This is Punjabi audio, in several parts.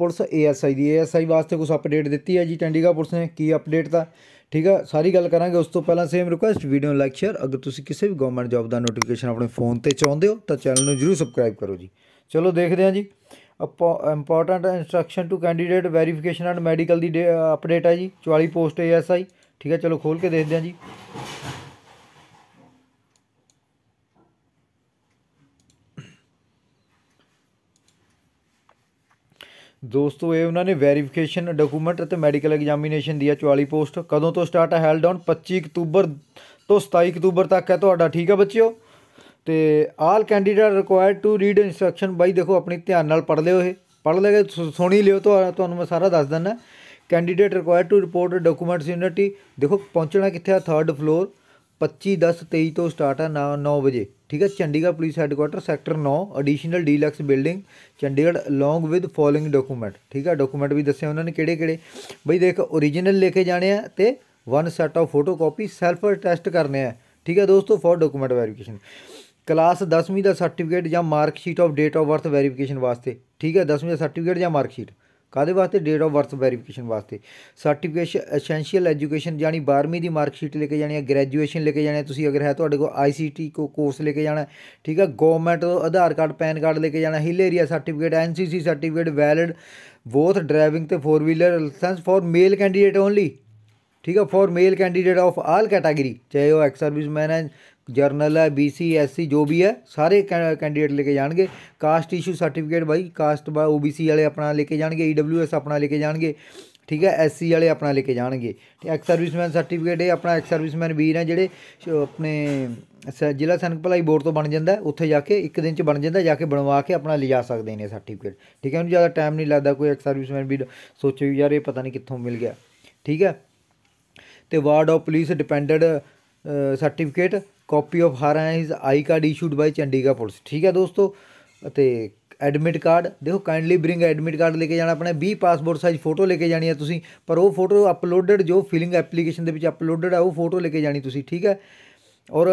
ਪੁਲਿਸ ਏਐਸਆਈ ਦੀ ਏਐਸਆਈ ਵਾਸਤੇ ਕੁਝ ਅਪਡੇਟ ਦਿੱਤੀ ਹੈ ਜੀ ਚੰਡੀਗੜ੍ਹ ਪੁਲਿਸ ਨੇ ਕੀ ਅਪਡੇਟ ਦਾ ਠੀਕ ਹੈ ਸਾਰੀ ਗੱਲ ਕਰਾਂਗੇ ਉਸ ਤੋਂ ਪਹਿਲਾਂ ਸੇਮ ਰਿਕੁਐਸਟ ਵੀਡੀਓ ਨੂੰ ਲਾਈਕ ਸ਼ੇਅਰ ਅਗਰ ਤੁਸੀਂ ਕਿਸੇ ਵੀ ਗਵਰਨਮੈਂਟ ਜੌਬ ਦਾ ਨੋਟੀਫਿਕੇਸ਼ਨ ਆਪਣੇ ਫੋਨ ਤੇ ਚਾਹੁੰਦੇ ਹੋ ਤਾਂ ਚੈਨਲ ਨੂੰ ਜਰੂਰ ਸਬਸਕ੍ਰਾਈਬ ਕਰੋ ਜੀ ਚਲੋ ਦੇਖਦੇ ਹਾਂ ਜੀ important instruction to candidate verification and medical ਦੀ ਅਪਡੇਟ ਹੈ ਜੀ 44 ਪੋਸਟ ਏਐਸਆਈ ਠੀਕ ਹੈ ਚਲੋ ਖੋਲ ਕੇ ਦੇਖਦੇ ਹਾਂ ਜੀ ਦੋਸਤੋ ਇਹ ਉਹਨਾਂ ਨੇ ਵੈਰੀਫਿਕੇਸ਼ਨ ਡਾਕੂਮੈਂਟ ਅਤੇ ਮੈਡੀਕਲ ਐਗਜ਼ਾਮੀਨੇਸ਼ਨ ਦੀ ਹੈ 44 ਪੋਸਟ ਕਦੋਂ ਤੋਂ ਸਟਾਰਟ ਹੈ ਹੈਲਡ ਆਨ 25 ਅਕਤੂਬਰ ਤੋਂ 27 ਅਕਤੂਬਰ ਤੱਕ ਹੈ ਤੁਹਾਡਾ ਠੀਕ ਹੈ ਬੱਚਿਓ ਤੇ all candidate required to read instruction ਬਾਈ ਦੇਖੋ ਆਪਣੀ ਧਿਆਨ ਨਾਲ ਪੜ੍ਹ ਲਿਓ ਇਹ ਪੜ੍ਹ ਲਗੇ ਸੁਣ ਲਿਓ ਤੁਹਾਨੂੰ ਮੈਂ ਸਾਰਾ ਦੱਸ ਦਿੰਦਾ candidate required to report documents ਯੂਨਿਟੀ ਦੇਖੋ ਪਹੁੰਚਣਾ ਕਿੱਥੇ ਆ 3rd ਫਲੋਰ 25 10 23 ਤੋਂ ਸਟਾਰਟ ਹੈ 9 ਵਜੇ ਠੀਕ ਹੈ Chandigarh police headquarter sector 9 additional deluxe building Chandigarh along with following document ਠੀਕ ਹੈ ਡਾਕੂਮੈਂਟ ਵੀ ਦੱਸਿਆ ਉਹਨਾਂ ਨੇ ਕਿਹੜੇ ਕਿਹੜੇ ਬਈ ਦੇਖ origignal ਲੈ ਕੇ ਜਾਣੇ ਆ ਤੇ one set of photocopy self test ਕਰਨੇ ਆ ਠੀਕ ਹੈ ਦੋਸਤੋ ਫੋਰ ਡਾਕੂਮੈਂਟ ਵੈਰੀਫਿਕੇਸ਼ਨ ਕਲਾਸ 10ਵੀਂ ਦਾ ਸਰਟੀਫਿਕੇਟ ਜਾਂ mark sheet of date of birth verification ਵਾਸਤੇ ਠੀਕ ਹੈ 10ਵੀਂ ਦਾ ਸਰਟੀਫਿਕੇਟ ਜਾਂ ਮਾਰਕ ਸ਼ੀਟ ਕਾਦੇ ਵਾਸਤੇ ਡੇਟ ਆਫ ਬਰਥ ਵੈਰੀਫਿਕੇਸ਼ਨ ਵਾਸਤੇ ਸਰਟੀਫਿਕੇਸ਼ਨ ਐਸੈਂਸ਼ੀਅਲ ਐਜੂਕੇਸ਼ਨ ਜਾਨੀ 12ਵੀਂ ਦੀ ਮਾਰਕ ਸ਼ੀਟ ਲੈ ਕੇ ਜਾਣੀ ਹੈ ਗ੍ਰੈਜੂਏਸ਼ਨ ਲੈ ਕੇ ਜਾਣੀ ਤੁਸੀਂ ਅਗਰ ਹੈ ਤੁਹਾਡੇ ਕੋਲ ਆਈਸੀਟੀ ਕੋ ਕੋਰਸ ਲੈ ਕੇ ਜਾਣਾ ਠੀਕ ਹੈ ਗਵਰਨਮੈਂਟ ਤੋਂ ਆਧਾਰ ਕਾਰਡ ਪੈਨ ਕਾਰਡ ਲੈ ਕੇ ਜਾਣਾ hill area certificate NCC certificate valid both driving ਤੇ 4 wheeler licence for male candidate only ਠੀਕ ਹੈ for male candidate of all category ਚਾਹੇ ਉਹ ਐਕਸ ਸਰਵਿਸਮੈਨ ਹੈ ਜਰਨਲ ਹੈ ਬੀਸੀ ਐਸਸੀ ਜੋ ਵੀ ਹੈ ਸਾਰੇ ਕੈਂਡੀਡੇਟ ਲੈ ਕੇ ਜਾਣਗੇ caste issue certificate by caste ਬਾ ਓਬੀਸੀ ਵਾਲੇ ਆਪਣਾ ਲੈ ਕੇ ਜਾਣਗੇ ਈਡਬਲਯੂਐਸ e ਆਪਣਾ ਲੈ ਕੇ ਜਾਣਗੇ ਠੀਕ ਹੈ ਐਸਸੀ ਵਾਲੇ ਆਪਣਾ ਲੈ ਕੇ ਜਾਣਗੇ ਤੇ ਐਕਸ ਸਰਵਿਸਮੈਨ ਸਰਟੀਫਿਕੇਟ ਇਹ ਆਪਣਾ ਐਕਸ ਸਰਵਿਸਮੈਨ ਵੀਰ ਹੈ ਜਿਹੜੇ ਆਪਣੇ ਜ਼ਿਲ੍ਹਾ ਸੈਨਿਕ ਭਲਾਈ ਬੋਰਡ ਤੋਂ ਬਣ ਜਾਂਦਾ ਉੱਥੇ ਜਾ ਕੇ ਇੱਕ ਦਿਨ ਚ ਬਣ ਜਾਂਦਾ ਜਾ ਕੇ ਬਣਵਾ ਕੇ ਆਪਣਾ ਲਿਜਾ ਸਕਦੇ ਨੇ ਸਰਟੀਫਿਕੇਟ ਠੀਕ ਹੈ ਉਹਨੂੰ ਜ਼ਿਆਦਾ ਟਾਈਮ ਨਹੀਂ ਲੱਗਦਾ ਕੋਈ ਐਕਸ ਸਰਵਿਸਮੈਨ ਵੀਰ ਸੋਚੋ ਯਾਰ ਇਹ ਪਤਾ ਨਹੀਂ ਕਿੱਥੋਂ ਮਿਲ ਗਿਆ ਠੀਕ ਹੈ ਤੇ ward of police depended certificate copy of ਹਾਰਾ ਇਸ I card issued by Chandigarh police ਠੀਕ ਹੈ ਦੋਸਤੋ ਅਤੇ ਐਡਮਿਟ ਕਾਰਡ ਦੇਖੋ ਕਾਈਂਡਲੀ ਬ੍ਰਿੰਗ ਐਡਮਿਟ ਕਾਰਡ ਲੈ ਕੇ ਜਾਣਾ ਆਪਣੇ 20 ਪਾਸਪੋਰਟ ਸਾਈਜ਼ ਫੋਟੋ ਲੈ ਕੇ ਜਾਣੀ ਹੈ ਤੁਸੀਂ ਪਰ ਉਹ ਫੋਟੋ ਅਪਲੋਡਡ ਜੋ ਫਿਲਿੰਗ ਐਪਲੀਕੇਸ਼ਨ ਦੇ ਵਿੱਚ ਅਪਲੋਡਡ ਆ ਉਹ ਫੋਟੋ ਲੈ ਕੇ ਜਾਣੀ ਤੁਸੀਂ ਠੀਕ ਹੈ ਔਰ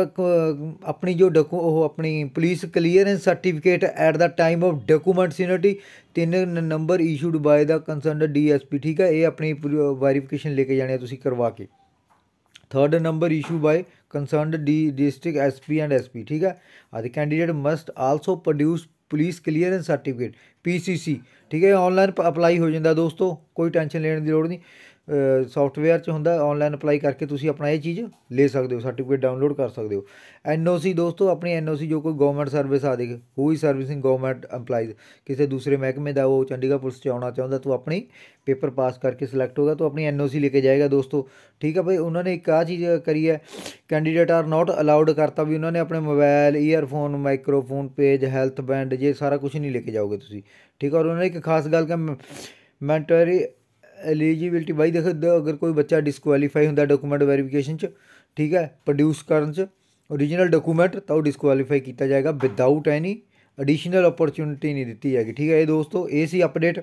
ਆਪਣੀ ਜੋ ਡਕੂ ਉਹ ਆਪਣੀ police clearance certificate at the time of document ਸਿਨਿਟੀ ਤਿੰਨ number issued by the concerned DSP ਠੀਕ ਹੈ ਇਹ ਆਪਣੀ ਵੈਰੀਫਿਕੇਸ਼ਨ ਲੈ ਕੇ ਜਾਣੀ ਹੈ ਤੁਸੀਂ ਕਰਵਾ ਕੇ third number issue by concerned D district SP and SP ठीक है और the candidate must also produce police clearance certificate PCC ਠੀਕ ਹੈ ਆਨਲਾਈਨ ਅਪਲਾਈ ਹੋ ਜਾਂਦਾ ਦੋਸਤੋ ਕੋਈ ਟੈਨਸ਼ਨ ਲੈਣ ਦੀ ਲੋੜ ਨਹੀਂ ਸੌਫਟਵੇਅਰ 'ਚ ਹੁੰਦਾ ਆਨਲਾਈਨ ਅਪਲਾਈ ਕਰਕੇ ਤੁਸੀਂ ਆਪਣਾ ਇਹ ਚੀਜ਼ ਲੈ ਸਕਦੇ ਹੋ ਸਰਟੀਫਿਕੇਟ ਡਾਊਨਲੋਡ ਕਰ ਸਕਦੇ ਹੋ ਐਨਓਸੀ ਦੋਸਤੋ ਆਪਣੀ ਐਨਓਸੀ ਜੋ ਕੋਈ ਗਵਰਨਮੈਂਟ ਸਰਵਿਸ ਆਦੀ ਹੋਈ ਸਰਵਿਸਿੰਗ ਗਵਰਨਮੈਂਟ ਐਮਪਲਾਈਜ਼ ਕਿਸੇ ਦੂਸਰੇ ਮਹਿਕਮੇ ਦਾ ਉਹ ਚੰਡੀਗੜ੍ਹ ਪੁਲਿਸ 'ਚ ਆਉਣਾ ਚਾਹੁੰਦਾ ਤੂੰ ਆਪਣੀ ਪੇਪਰ ਪਾਸ ਕਰਕੇ ਸਿਲੈਕਟ ਹੋਗਾ ਤੂੰ ਆਪਣੀ ਐਨਓਸੀ ਲੈ ਕੇ ਜਾਏਗਾ ਦੋਸਤੋ ਠੀਕ ਹੈ ਭਾਈ ਉਹਨਾਂ ਨੇ ਇੱਕ ਆ ਚੀਜ਼ ਕਰੀ ਹੈ ਕੈਂਡੀਡੇਟ ਆਰ ਨਾਟ ਅਲਾਉਡ ਕਰਤਾ ਵੀ ਉਹਨਾਂ ਨੇ ਆਪਣੇ mobile earphone microphone page health band ਜੇ ਸਾਰਾ ਕੁਝ ਨਹੀਂ ਲੈ ਕੇ ਜਾਓਗੇ ਤੁਸੀਂ ਠੀਕ ਹੈ ਔਰ ਉਹਨਾਂ ਨੇ ਇੱਕ ਖਾਸ ਗੱਲ ਕਿ ਮੈਂਟਰੀ ਐਲੀਜੀਬਿਲਟੀ ਬਾਈ ਦੇਖੋ ਅਗਰ ਕੋਈ ਬੱਚਾ ਡਿਸਕੁਆਲੀਫਾਈ ਹੁੰਦਾ ਡਾਕੂਮੈਂਟ ਵੈਰੀਫਿਕੇਸ਼ਨ ਚ ਠੀਕ ਹੈ ਪ੍ਰੋਡਿਊਸ ਕਰਨ ਚ origignal ਡਾਕੂਮੈਂਟ ਤਾਂ ਉਹ ਡਿਸਕੁਆਲੀਫਾਈ ਕੀਤਾ ਜਾਏਗਾ ਵਿਦਆਊਟ ਐਨੀ ਐਡੀਸ਼ਨਲ ਓਪਰਚ्युनिटी ਨਹੀਂ ਦਿੱਤੀ ਜਾਏਗੀ ਠੀਕ ਹੈ ਇਹ ਦੋਸਤੋ ਇਹ ਸੀ ਅਪਡੇਟ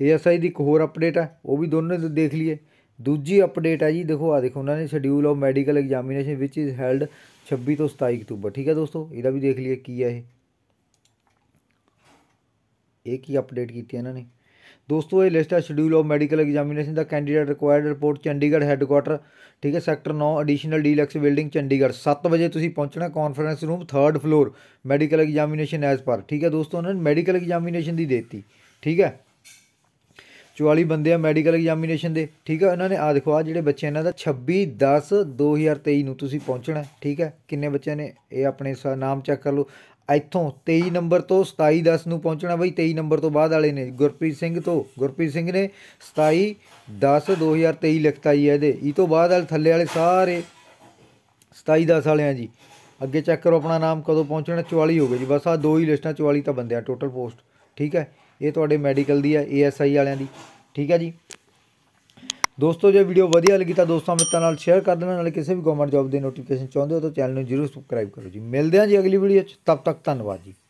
ਏਐਸਆਈ ਦੀ ਇੱਕ ਹੋਰ ਅਪਡੇਟ ਹੈ ਉਹ ਵੀ ਦੋਨੋਂ ਦੇਖ ਲਈਏ ਦੂਜੀ ਅਪਡੇਟ ਹੈ ਜੀ ਦੇਖੋ ਆ ਦੇਖੋ ਉਹਨਾਂ ਨੇ schedule of medical examination which is held 26 ਤੋਂ 27 ਅਕਤੂਬਰ ਠੀਕ ਹੈ ਦੋਸਤੋ ਇਹਦਾ ਵੀ ਦੇਖ ਲਈਏ ਕੀ ਹੈ ਇਹ ਇਹ ਕੀ ਅਪਡੇਟ ਕੀਤੀ ਇਹਨਾਂ ਨੇ ਦੋਸਤੋ ਇਹ ਲਿਸਟ ਹੈ ਸ਼ਡਿਊਲ ਆਫ ਮੈਡੀਕਲ ਐਗਜ਼ਾਮੀਨੇਸ਼ਨ ਦਾ candidate required report Chandigarh headquarter ਠੀਕ ਹੈ sector 9 additional deluxe building Chandigarh 7 ਵਜੇ ਤੁਸੀਂ ਪਹੁੰਚਣਾ conference room 3rd floor medical examination as per ਠੀਕ ਹੈ ਦੋਸਤੋ ਉਹਨਾਂ ਨੇ ਮੈਡੀਕਲ ਐਗਜ਼ਾਮੀਨੇਸ਼ਨ ਦੀ ਦੇਤੀ ਠੀਕ ਹੈ 44 ਬੰਦੇ ਆ ਮੈਡੀਕਲ ਐਗਜ਼ਾਮੀਨੇਸ਼ਨ ਦੇ ਠੀਕ ਹੈ ਇਹਨਾਂ ਨੇ ਆ ਦੇਖੋ ਆ ਜਿਹੜੇ ਬੱਚੇ ਇਹਨਾਂ ਦਾ 26 10 2023 ਨੂੰ ਤੁਸੀਂ ਪਹੁੰਚਣਾ ਠੀਕ ਹੈ ਕਿੰਨੇ ਬੱਚਿਆਂ ਨੇ ਇਹ ਆਪਣੇ ਨਾਮ ਚੈੱਕ ਕਰ ਲਓ ਇੱਥੋਂ 23 ਨੰਬਰ ਤੋਂ 27 10 ਨੂੰ ਪਹੁੰਚਣਾ ਬਈ 23 ਨੰਬਰ ਤੋਂ ਬਾਅਦ ਵਾਲੇ ਨੇ ਗੁਰਪ੍ਰੀਤ ਸਿੰਘ ਤੋਂ ਗੁਰਪ੍ਰੀਤ ਸਿੰਘ ਨੇ 27 10 2023 ਲਿਖਤਾ ਹੀ ਹੈ ਇਹਦੇ ਇਹ ਤੋਂ ਬਾਅਦ ਵਾਲੇ ਥੱਲੇ ਵਾਲੇ ਸਾਰੇ 27 10 ਵਾਲਿਆਂ ਜੀ ਅੱਗੇ ਚੈੱਕ ਕਰੋ ਆਪਣਾ ਨਾਮ ਕਦੋਂ ਪਹੁੰਚਣਾ 44 ਹੋ ਗਏ ਜੀ ਬਸ ਆ ਦੋ ਹੀ ਲਿਸਟਾਂ 44 ਤਾਂ ਬੰਦੇ ਆ ਟੋਟਲ ਪੋਸਟ ਠੀਕ ਹੈ ਇਹ ਤੁਹਾਡੇ ਮੈਡੀਕਲ ਦੀ ਹੈ ਏਐਸਆਈ ਵਾਲਿਆਂ ਦੀ ਠੀਕ ਹੈ ਜੀ ਦੋਸਤੋ ਜੇ ਵੀਡੀਓ ਵਧੀਆ ਲੱਗੀ ਤਾਂ ਦੋਸਤਾਂ ਮਿੱਤਰਾਂ ਨਾਲ ਸ਼ੇਅਰ ਕਰ ਦੇਣਾ ਨਾਲੇ ਕਿਸੇ ਵੀ ਗਵਰਨਮੈਂਟ ਜੌਬ ਦੇ ਨੋਟੀਫਿਕੇਸ਼ਨ ਚਾਹੁੰਦੇ ਹੋ ਤਾਂ ਚੈਨਲ ਨੂੰ ਜਰੂਰ ਸਬਸਕ੍ਰਾਈਬ ਕਰੋ ਜੀ ਮਿਲਦੇ ਹਾਂ ਜੀ ਅਗਲੀ ਵੀਡੀਓ 'ਚ ਤਦ ਤੱਕ ਧੰਨਵਾਦ ਜੀ